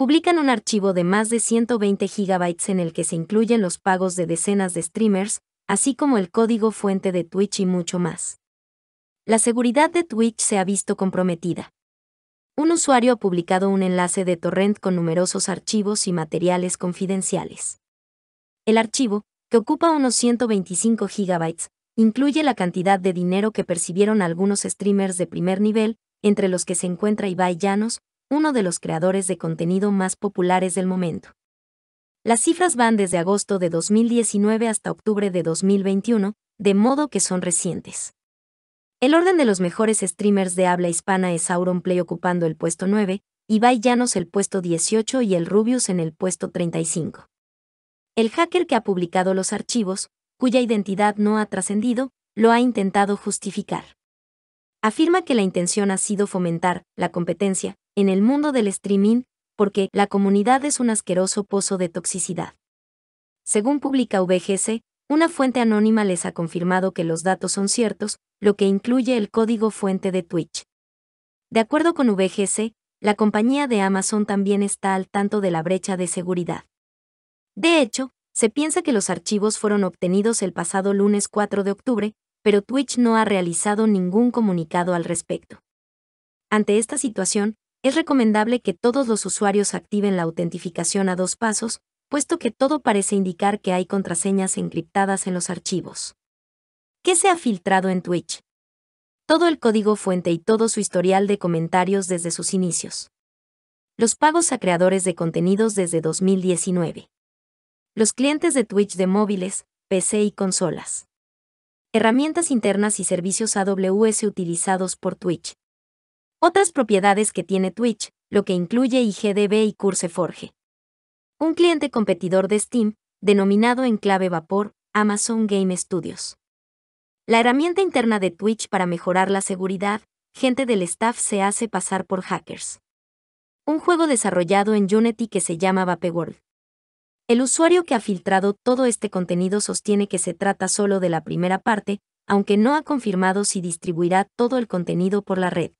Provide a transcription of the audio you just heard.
publican un archivo de más de 120 GB en el que se incluyen los pagos de decenas de streamers, así como el código fuente de Twitch y mucho más. La seguridad de Twitch se ha visto comprometida. Un usuario ha publicado un enlace de torrent con numerosos archivos y materiales confidenciales. El archivo, que ocupa unos 125 GB, incluye la cantidad de dinero que percibieron algunos streamers de primer nivel, entre los que se encuentra Ibai Llanos, uno de los creadores de contenido más populares del momento. Las cifras van desde agosto de 2019 hasta octubre de 2021, de modo que son recientes. El orden de los mejores streamers de habla hispana es Auron Play ocupando el puesto 9, Ibai Llanos el puesto 18 y el Rubius en el puesto 35. El hacker que ha publicado los archivos, cuya identidad no ha trascendido, lo ha intentado justificar. Afirma que la intención ha sido fomentar la competencia, en el mundo del streaming, porque la comunidad es un asqueroso pozo de toxicidad. Según publica VGC, una fuente anónima les ha confirmado que los datos son ciertos, lo que incluye el código fuente de Twitch. De acuerdo con VGC, la compañía de Amazon también está al tanto de la brecha de seguridad. De hecho, se piensa que los archivos fueron obtenidos el pasado lunes 4 de octubre, pero Twitch no ha realizado ningún comunicado al respecto. Ante esta situación, es recomendable que todos los usuarios activen la autentificación a dos pasos, puesto que todo parece indicar que hay contraseñas encriptadas en los archivos. ¿Qué se ha filtrado en Twitch? Todo el código fuente y todo su historial de comentarios desde sus inicios. Los pagos a creadores de contenidos desde 2019. Los clientes de Twitch de móviles, PC y consolas. Herramientas internas y servicios AWS utilizados por Twitch. Otras propiedades que tiene Twitch, lo que incluye IGDB y CurseForge. Un cliente competidor de Steam, denominado en clave vapor, Amazon Game Studios. La herramienta interna de Twitch para mejorar la seguridad, gente del staff se hace pasar por hackers. Un juego desarrollado en Unity que se llama Vapeworld. El usuario que ha filtrado todo este contenido sostiene que se trata solo de la primera parte, aunque no ha confirmado si distribuirá todo el contenido por la red.